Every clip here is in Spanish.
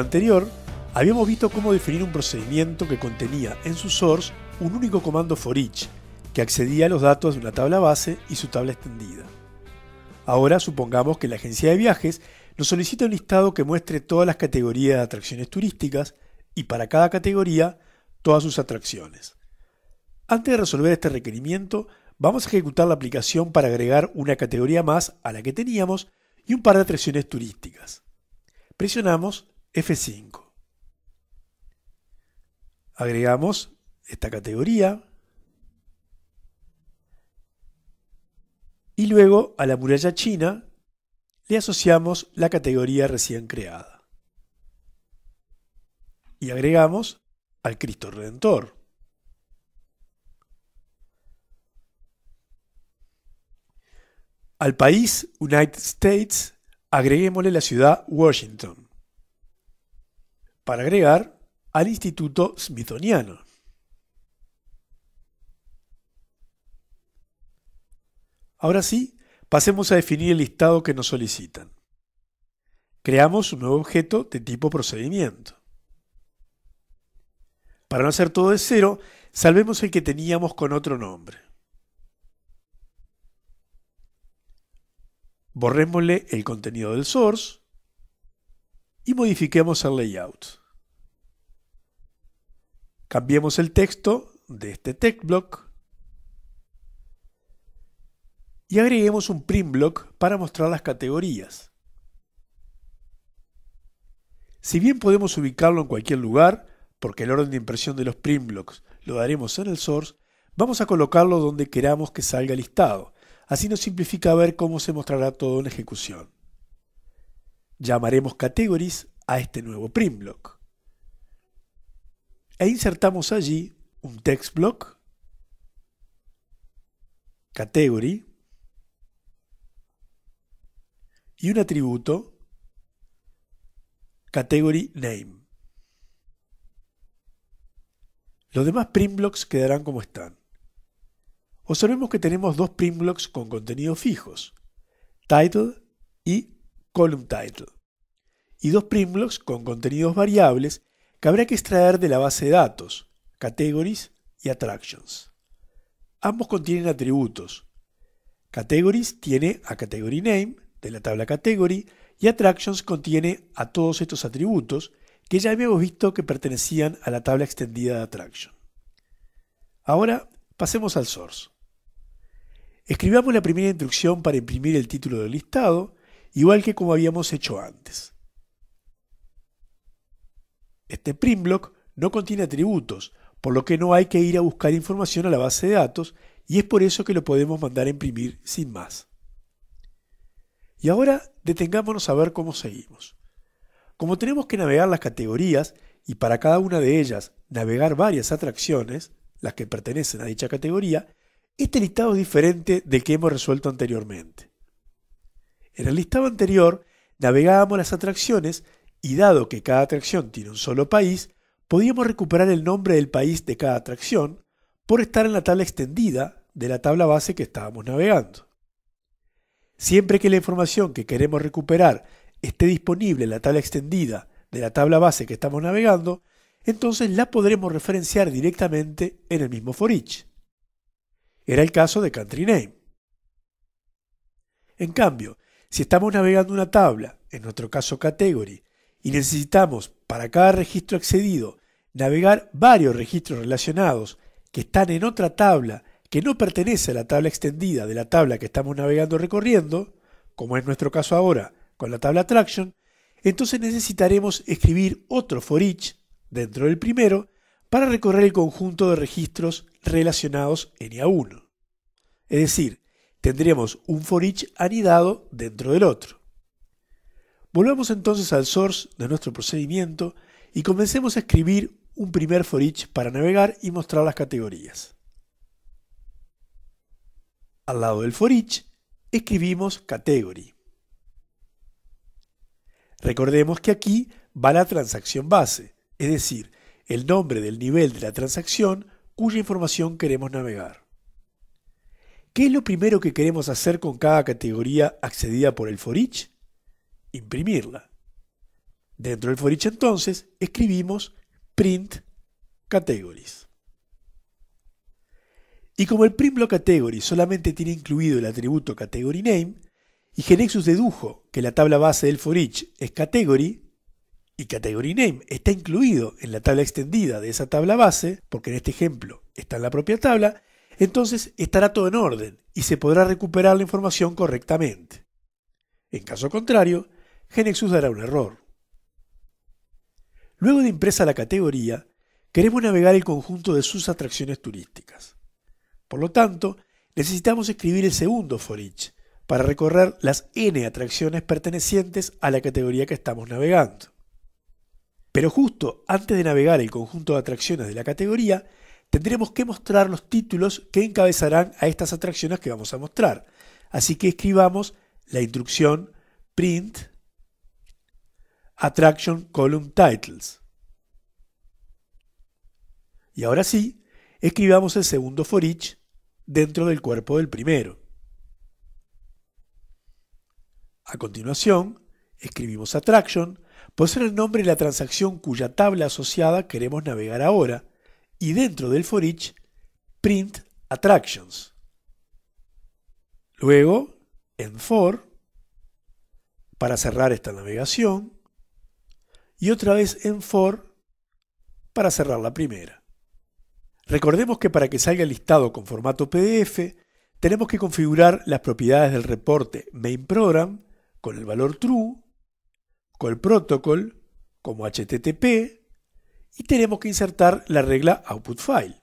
anterior, habíamos visto cómo definir un procedimiento que contenía en su source un único comando for each, que accedía a los datos de una tabla base y su tabla extendida. Ahora supongamos que la agencia de viajes nos solicita un listado que muestre todas las categorías de atracciones turísticas y para cada categoría todas sus atracciones. Antes de resolver este requerimiento, vamos a ejecutar la aplicación para agregar una categoría más a la que teníamos y un par de atracciones turísticas. Presionamos F5. Agregamos esta categoría y luego a la muralla china le asociamos la categoría recién creada. Y agregamos al Cristo Redentor. Al país United States agreguémosle la ciudad Washington para agregar al Instituto smithoniano. Ahora sí, pasemos a definir el listado que nos solicitan. Creamos un nuevo objeto de tipo procedimiento. Para no hacer todo de cero, salvemos el que teníamos con otro nombre. Borrémosle el contenido del source y modifiquemos el layout. Cambiemos el texto de este text block y agreguemos un print block para mostrar las categorías. Si bien podemos ubicarlo en cualquier lugar, porque el orden de impresión de los print blocks lo daremos en el source, vamos a colocarlo donde queramos que salga listado. Así nos simplifica ver cómo se mostrará todo en ejecución. Llamaremos categories a este nuevo print block e insertamos allí un text block, category y un atributo category name. Los demás print blocks quedarán como están. Observemos que tenemos dos print blocks con contenidos fijos, title y column title, y dos print blocks con contenidos variables que habrá que extraer de la base de datos, categories y attractions. Ambos contienen atributos. Categories tiene a category name de la tabla category y attractions contiene a todos estos atributos que ya habíamos visto que pertenecían a la tabla extendida de attraction. Ahora pasemos al source. Escribamos la primera instrucción para imprimir el título del listado, igual que como habíamos hecho antes. Este print block no contiene atributos, por lo que no hay que ir a buscar información a la base de datos y es por eso que lo podemos mandar a imprimir sin más. Y ahora detengámonos a ver cómo seguimos. Como tenemos que navegar las categorías y para cada una de ellas navegar varias atracciones, las que pertenecen a dicha categoría, este listado es diferente del que hemos resuelto anteriormente. En el listado anterior navegábamos las atracciones y dado que cada atracción tiene un solo país, podíamos recuperar el nombre del país de cada atracción por estar en la tabla extendida de la tabla base que estábamos navegando. Siempre que la información que queremos recuperar esté disponible en la tabla extendida de la tabla base que estamos navegando, entonces la podremos referenciar directamente en el mismo for each. Era el caso de country name. En cambio, si estamos navegando una tabla, en nuestro caso category, y necesitamos para cada registro excedido, navegar varios registros relacionados que están en otra tabla que no pertenece a la tabla extendida de la tabla que estamos navegando recorriendo, como es nuestro caso ahora con la tabla Traction, entonces necesitaremos escribir otro for each dentro del primero para recorrer el conjunto de registros relacionados en ia 1. Es decir, tendremos un for each anidado dentro del otro. Volvemos entonces al source de nuestro procedimiento y comencemos a escribir un primer for each para navegar y mostrar las categorías. Al lado del for each escribimos category. Recordemos que aquí va la transacción base, es decir, el nombre del nivel de la transacción cuya información queremos navegar. ¿Qué es lo primero que queremos hacer con cada categoría accedida por el for each? imprimirla. Dentro del each entonces escribimos print categories. Y como el block category solamente tiene incluido el atributo category name, y Genexus dedujo que la tabla base del each es category, y category name está incluido en la tabla extendida de esa tabla base, porque en este ejemplo está en la propia tabla, entonces estará todo en orden y se podrá recuperar la información correctamente. En caso contrario, GeneXus dará un error. Luego de impresa la categoría, queremos navegar el conjunto de sus atracciones turísticas. Por lo tanto, necesitamos escribir el segundo for each para recorrer las n atracciones pertenecientes a la categoría que estamos navegando. Pero justo antes de navegar el conjunto de atracciones de la categoría, tendremos que mostrar los títulos que encabezarán a estas atracciones que vamos a mostrar. Así que escribamos la instrucción print Attraction Column Titles. Y ahora sí, escribamos el segundo for each dentro del cuerpo del primero. A continuación, escribimos Attraction, puede ser el nombre de la transacción cuya tabla asociada queremos navegar ahora, y dentro del for each, print Attractions. Luego, en for, para cerrar esta navegación, y otra vez en for para cerrar la primera. Recordemos que para que salga el listado con formato PDF, tenemos que configurar las propiedades del reporte main program con el valor true, con el protocol como HTTP y tenemos que insertar la regla output file.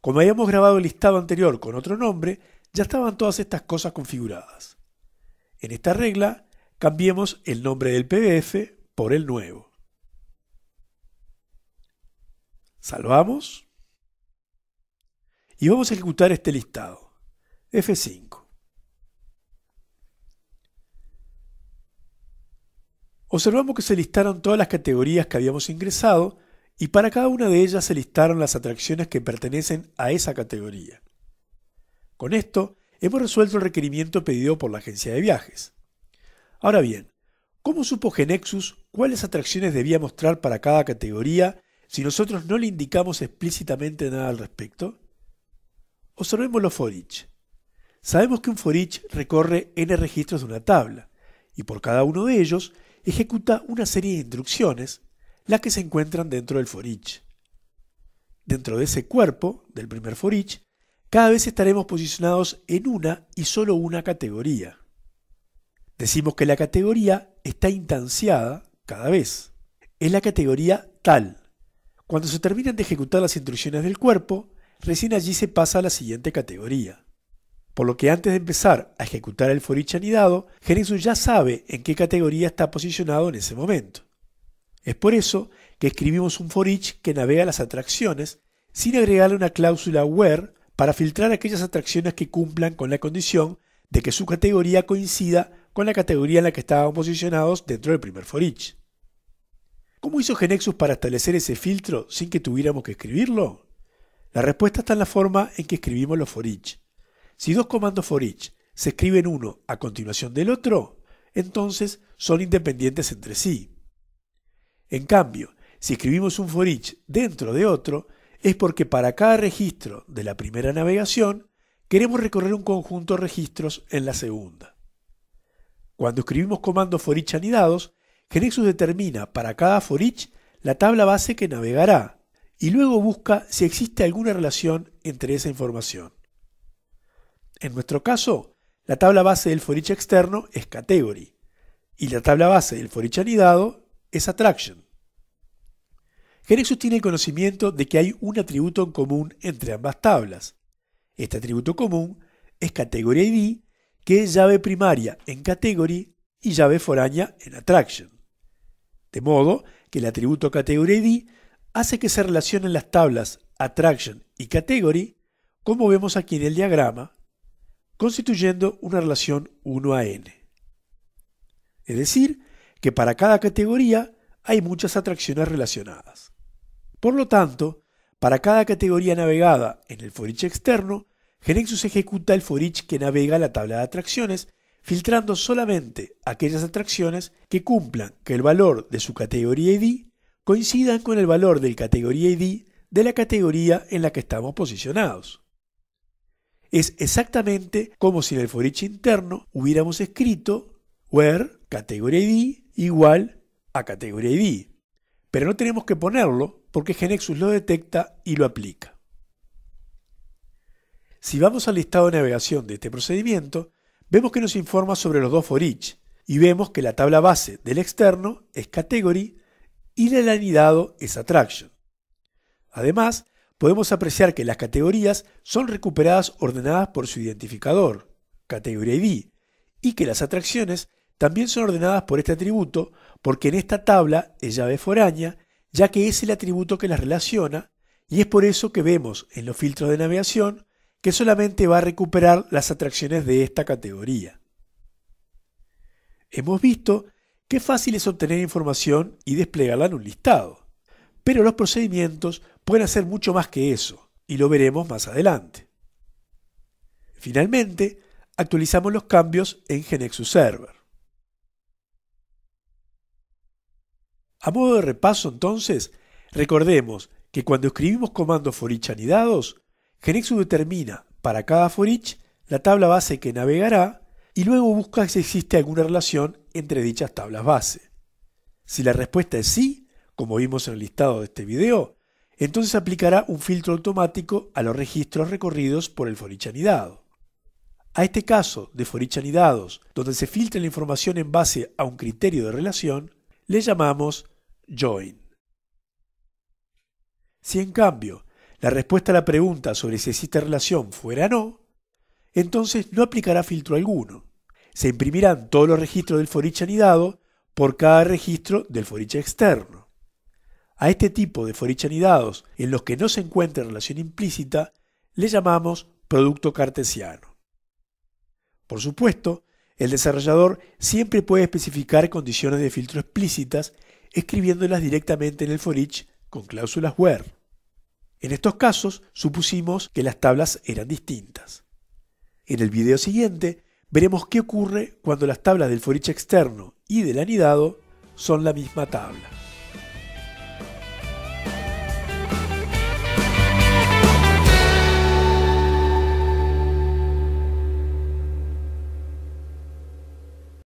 Como habíamos grabado el listado anterior con otro nombre, ya estaban todas estas cosas configuradas. En esta regla cambiemos el nombre del PDF por el nuevo. Salvamos y vamos a ejecutar este listado. F5. Observamos que se listaron todas las categorías que habíamos ingresado y para cada una de ellas se listaron las atracciones que pertenecen a esa categoría. Con esto, hemos resuelto el requerimiento pedido por la agencia de viajes. Ahora bien, ¿Cómo supo Genexus cuáles atracciones debía mostrar para cada categoría si nosotros no le indicamos explícitamente nada al respecto? Observemos los for each. Sabemos que un for each recorre n registros de una tabla y por cada uno de ellos ejecuta una serie de instrucciones, las que se encuentran dentro del for each. Dentro de ese cuerpo, del primer for each, cada vez estaremos posicionados en una y solo una categoría. Decimos que la categoría está instanciada cada vez. Es la categoría tal. Cuando se terminan de ejecutar las instrucciones del cuerpo, recién allí se pasa a la siguiente categoría. Por lo que antes de empezar a ejecutar el each anidado, Genesis ya sabe en qué categoría está posicionado en ese momento. Es por eso que escribimos un each que navega las atracciones sin agregarle una cláusula where para filtrar aquellas atracciones que cumplan con la condición de que su categoría coincida con la categoría en la que estaban posicionados dentro del primer for each. ¿Cómo hizo Genexus para establecer ese filtro sin que tuviéramos que escribirlo? La respuesta está en la forma en que escribimos los for each. Si dos comandos for each se escriben uno a continuación del otro, entonces son independientes entre sí. En cambio, si escribimos un for each dentro de otro, es porque para cada registro de la primera navegación queremos recorrer un conjunto de registros en la segunda. Cuando escribimos comandos for-each anidados, Genexus determina para cada for-each la tabla base que navegará y luego busca si existe alguna relación entre esa información. En nuestro caso, la tabla base del for-each externo es category y la tabla base del for-each anidado es attraction. Genexus tiene conocimiento de que hay un atributo en común entre ambas tablas. Este atributo común es category ID que es llave primaria en Category y llave foránea en Attraction. De modo que el atributo Category hace que se relacionen las tablas Attraction y Category, como vemos aquí en el diagrama, constituyendo una relación 1 a n. Es decir, que para cada categoría hay muchas atracciones relacionadas. Por lo tanto, para cada categoría navegada en el foriche externo, Genexus ejecuta el for que navega la tabla de atracciones, filtrando solamente aquellas atracciones que cumplan que el valor de su categoría ID coincidan con el valor del categoría ID de la categoría en la que estamos posicionados. Es exactamente como si en el forEach interno hubiéramos escrito where categoría ID igual a categoría ID, pero no tenemos que ponerlo porque Genexus lo detecta y lo aplica. Si vamos al listado de navegación de este procedimiento, vemos que nos informa sobre los dos for each y vemos que la tabla base del externo es category y la del anidado es attraction. Además, podemos apreciar que las categorías son recuperadas ordenadas por su identificador, Category ID, y que las atracciones también son ordenadas por este atributo porque en esta tabla es llave foránea ya que es el atributo que las relaciona y es por eso que vemos en los filtros de navegación que solamente va a recuperar las atracciones de esta categoría. Hemos visto que fácil es obtener información y desplegarla en un listado, pero los procedimientos pueden hacer mucho más que eso, y lo veremos más adelante. Finalmente, actualizamos los cambios en Genexus Server. A modo de repaso entonces, recordemos que cuando escribimos comandos for each anidados, Genexus determina para cada for la tabla base que navegará y luego busca si existe alguna relación entre dichas tablas base. Si la respuesta es sí, como vimos en el listado de este video, entonces aplicará un filtro automático a los registros recorridos por el for anidado. A este caso de for anidados, donde se filtra la información en base a un criterio de relación, le llamamos join. Si en cambio la respuesta a la pregunta sobre si existe relación fuera no, entonces no aplicará filtro alguno. Se imprimirán todos los registros del Forich anidado por cada registro del foriche externo. A este tipo de Forich anidados en los que no se encuentra relación implícita le llamamos producto cartesiano. Por supuesto, el desarrollador siempre puede especificar condiciones de filtro explícitas escribiéndolas directamente en el for con cláusulas where. En estos casos supusimos que las tablas eran distintas. En el video siguiente veremos qué ocurre cuando las tablas del foriche externo y del anidado son la misma tabla.